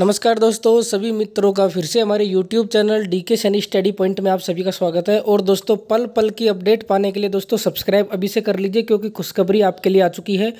नमस्कार दोस्तों सभी मित्रों का फिर से हमारे YouTube चैनल डी के सनी स्टडी पॉइंट में आप सभी का स्वागत है और दोस्तों पल पल की अपडेट पाने के लिए दोस्तों सब्सक्राइब अभी से कर लीजिए क्योंकि खुशखबरी आपके लिए आ चुकी है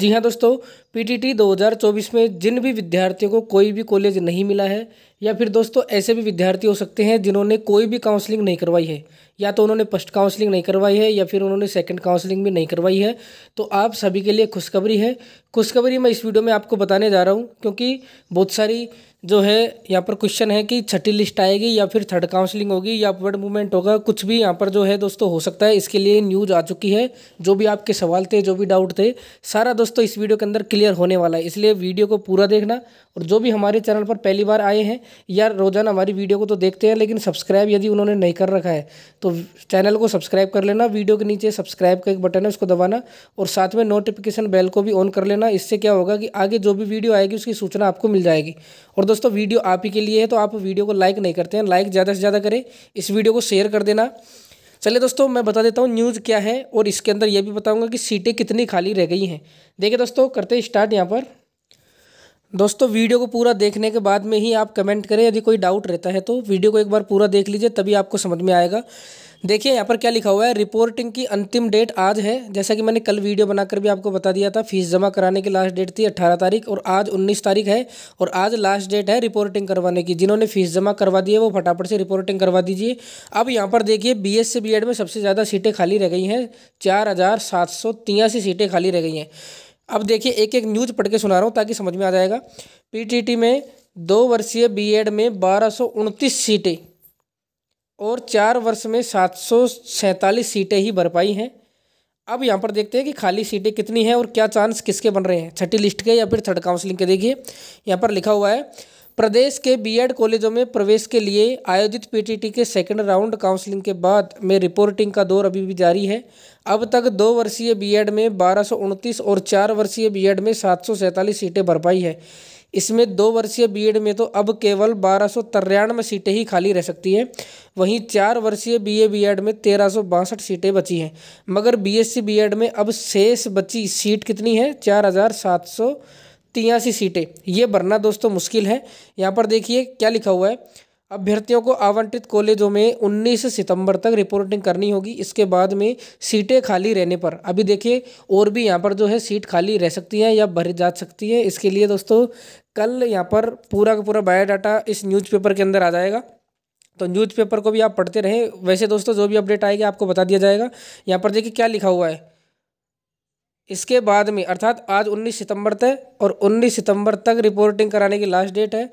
जी हाँ दोस्तों पीटीटी 2024 में जिन भी विद्यार्थियों को कोई भी कॉलेज नहीं मिला है या फिर दोस्तों ऐसे भी विद्यार्थी हो सकते हैं जिन्होंने कोई भी काउंसलिंग नहीं करवाई है या तो उन्होंने फर्स्ट काउंसलिंग नहीं करवाई है या फिर उन्होंने सेकंड काउंसलिंग भी नहीं करवाई है तो आप सभी के लिए खुशखबरी है खुशखबरी मैं इस वीडियो में आपको बताने जा रहा हूँ क्योंकि बहुत सारी जो है यहाँ पर क्वेश्चन है कि छठी लिस्ट आएगी या फिर थर्ड काउंसलिंग होगी या अपवर्ड मूवमेंट होगा कुछ भी यहाँ पर जो है दोस्तों हो सकता है इसके लिए न्यूज़ आ चुकी है जो भी आपके सवाल थे जो भी डाउट थे सारा दोस्तों इस वीडियो के अंदर क्लियर होने वाला है इसलिए वीडियो को पूरा देखना और जो भी हमारे चैनल पर पहली बार आए हैं या रोज़ाना हमारी वीडियो को तो देखते हैं लेकिन सब्सक्राइब यदि उन्होंने नहीं कर रखा है तो चैनल को सब्सक्राइब कर लेना वीडियो के नीचे सब्सक्राइब का एक बटन है उसको दबाना और साथ में नोटिफिकेशन बेल को भी ऑन कर लेना रखना इससे क्या होगा कि आगे जो भी वीडियो आएगी उसकी सूचना आपको मिल जाएगी और दोस्तों वीडियो आप ही के लिए है तो आप वीडियो को लाइक नहीं करते हैं लाइक ज़्यादा से ज़्यादा करें इस वीडियो को शेयर कर देना चलिए दोस्तों मैं बता देता हूँ न्यूज़ क्या है और इसके अंदर यह भी बताऊँगा कि सीटें कितनी खाली रह गई हैं देखिए दोस्तों करते स्टार्ट यहाँ पर दोस्तों वीडियो को पूरा देखने के बाद में ही आप कमेंट करें यदि कोई डाउट रहता है तो वीडियो को एक बार पूरा देख लीजिए तभी आपको समझ में आएगा देखिए यहाँ पर क्या लिखा हुआ है रिपोर्टिंग की अंतिम डेट आज है जैसा कि मैंने कल वीडियो बनाकर भी आपको बता दिया था फीस जमा कराने की लास्ट डेट थी 18 तारीख और आज 19 तारीख है और आज लास्ट डेट है रिपोर्टिंग करवाने की जिन्होंने फीस जमा करवा दी है वो फटाफट से रिपोर्टिंग करवा दीजिए अब यहाँ पर देखिए बी एस से बी में सबसे ज़्यादा सीटें खाली रह गई हैं चार सीटें खाली रह गई हैं अब देखिए एक एक न्यूज पढ़ के सुना रहा हूँ ताकि समझ में आ जाएगा पीटीटी में दो वर्षीय बीएड में बारह सीटें और चार वर्ष में सात सीटें ही भरपाई हैं अब यहाँ पर देखते हैं कि खाली सीटें कितनी हैं और क्या चांस किसके बन रहे हैं छठी लिस्ट के या फिर थर्ड काउंसलिंग के देखिए यहाँ पर लिखा हुआ है प्रदेश के बीएड कॉलेजों में प्रवेश के लिए आयोजित पीटीटी के सेकंड राउंड काउंसलिंग के बाद में रिपोर्टिंग का दौर अभी भी जारी है अब तक दो वर्षीय बीएड में बारह और चार वर्षीय बीएड में सात सीटें भर पाई है इसमें दो वर्षीय बीएड में तो अब केवल बारह सीटें ही खाली रह सकती हैं वहीं चार वर्षीय बीए बीएड में तेरह सीटें बची हैं मगर बीएससी बीएड में अब शेष बची सीट कितनी है चार हज़ार सात सौ तियासी सीटें ये भरना दोस्तों मुश्किल है यहाँ पर देखिए क्या लिखा हुआ है अभ्यर्थियों को आवंटित कॉलेजों में 19 सितंबर तक रिपोर्टिंग करनी होगी इसके बाद में सीटें खाली रहने पर अभी देखिए और भी यहाँ पर जो है सीट खाली रह सकती हैं या भरी जा सकती हैं इसके लिए दोस्तों कल यहाँ पर पूरा का पूरा बायोडाटा इस न्यूज़पेपर के अंदर आ जाएगा तो न्यूज़पेपर को भी आप पढ़ते रहें वैसे दोस्तों जो भी अपडेट आएगी आपको बता दिया जाएगा यहाँ पर देखिए क्या लिखा हुआ है इसके बाद में अर्थात आज 19 सितंबर तक और 19 सितंबर तक रिपोर्टिंग कराने की लास्ट डेट है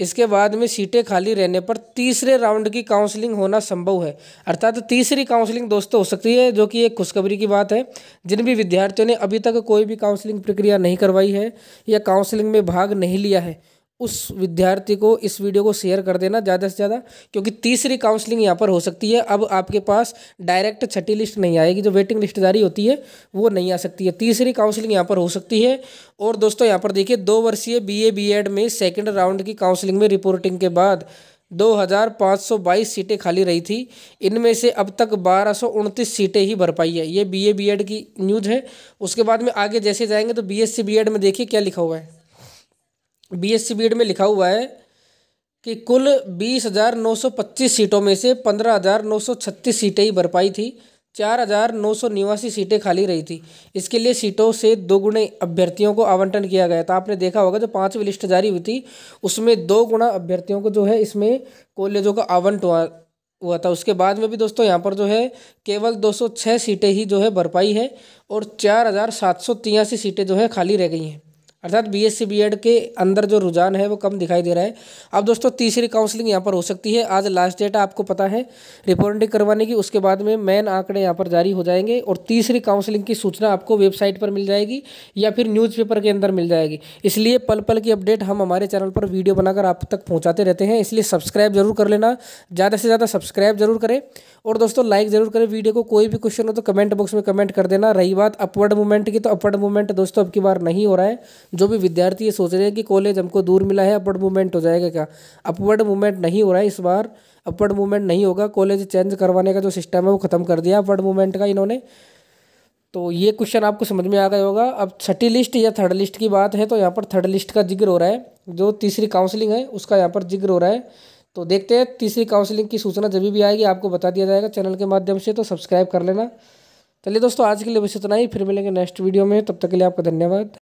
इसके बाद में सीटें खाली रहने पर तीसरे राउंड की काउंसलिंग होना संभव है अर्थात तीसरी काउंसलिंग दोस्तों हो सकती है जो कि एक खुशखबरी की बात है जिन भी विद्यार्थियों ने अभी तक कोई भी काउंसलिंग प्रक्रिया नहीं करवाई है या काउंसलिंग में भाग नहीं लिया है उस विद्यार्थी को इस वीडियो को शेयर कर देना ज़्यादा से ज़्यादा क्योंकि तीसरी काउंसलिंग यहाँ पर हो सकती है अब आपके पास डायरेक्ट छठी लिस्ट नहीं आएगी जो वेटिंग लिस्ट जारी होती है वो नहीं आ सकती है तीसरी काउंसलिंग यहाँ पर हो सकती है और दोस्तों यहाँ पर देखिए दो वर्षीय बी ए बी एड में सेकेंड राउंड की काउंसलिंग में रिपोर्टिंग के बाद दो हज़ार पाँच सौ बाईस सीटें खाली रही थी इनमें से अब तक बारह सौ उनतीस सीटें ही भर पाई है ये बी ए बी एड की न्यूज़ है उसके बाद में आगे जैसे जाएंगे तो B S C B Ed में देखिए क्या लिखा हुआ है बी एस में लिखा हुआ है कि कुल बीस हज़ार नौ सौ पच्चीस सीटों में से पंद्रह हज़ार नौ सौ छत्तीस सीटें ही भरपाई थी चार हज़ार नौ सौ निवासी सीटें खाली रही थी इसके लिए सीटों से दो गुणे अभ्यर्थियों को आवंटन किया गया था आपने देखा होगा जो पाँचवीं लिस्ट जारी हुई थी उसमें दो गुणा अभ्यर्थियों को जो है इसमें कॉलेजों का आवंट हुआ हुआ था उसके बाद में भी दोस्तों यहाँ पर जो है केवल 206 सीटें ही जो है भरपाई है और चार सीटें जो है खाली रह गई हैं अर्थात बी एस के अंदर जो रुझान है वो कम दिखाई दे रहा है अब दोस्तों तीसरी काउंसलिंग यहाँ पर हो सकती है आज लास्ट डेट आपको पता है रिपोर्टिंग करवाने की उसके बाद में मेन आंकड़े यहाँ पर जारी हो जाएंगे और तीसरी काउंसलिंग की सूचना आपको वेबसाइट पर मिल जाएगी या फिर न्यूज़पेपर के अंदर मिल जाएगी इसलिए पल पल की अपडेट हम हमारे चैनल पर वीडियो बनाकर आप तक पहुँचाते रहते हैं इसलिए सब्सक्राइब जरूर कर लेना ज़्यादा से ज़्यादा सब्सक्राइब जरूर करें और दोस्तों लाइक जरूर करें वीडियो को कोई भी क्वेश्चन हो तो कमेंट बॉक्स में कमेंट कर देना रही बात अपवर्ड मूवमेंट की तो अपवर्ड मूवमेंट दोस्तों अब की बार नहीं हो रहा है जो भी विद्यार्थी ये सोच रहे हैं कि कॉलेज हमको दूर मिला है अपवर्ड मूवमेंट हो जाएगा क्या अपवर्ड मूवमेंट नहीं हो रहा है इस बार अपवर्ड मूवमेंट नहीं होगा कॉलेज चेंज करवाने का जो सिस्टम है वो ख़त्म कर दिया अपवर्ड मूवमेंट का इन्होंने तो ये क्वेश्चन आपको समझ में आ गया होगा अब छठी लिस्ट या थर्ड लिस्ट की बात है तो यहाँ पर थर्ड लिस्ट का जिक्र हो रहा है जो तीसरी काउंसलिंग है उसका यहाँ पर जिक्र हो रहा है तो देखते हैं तीसरी काउंसलिंग की सूचना जब भी आएगी आपको बता दिया जाएगा चैनल के माध्यम से तो सब्सक्राइब कर लेना चलिए दोस्तों आज के लिए बस इतना ही फिर मिलेंगे नेक्स्ट वीडियो में तब तक के लिए आपका धन्यवाद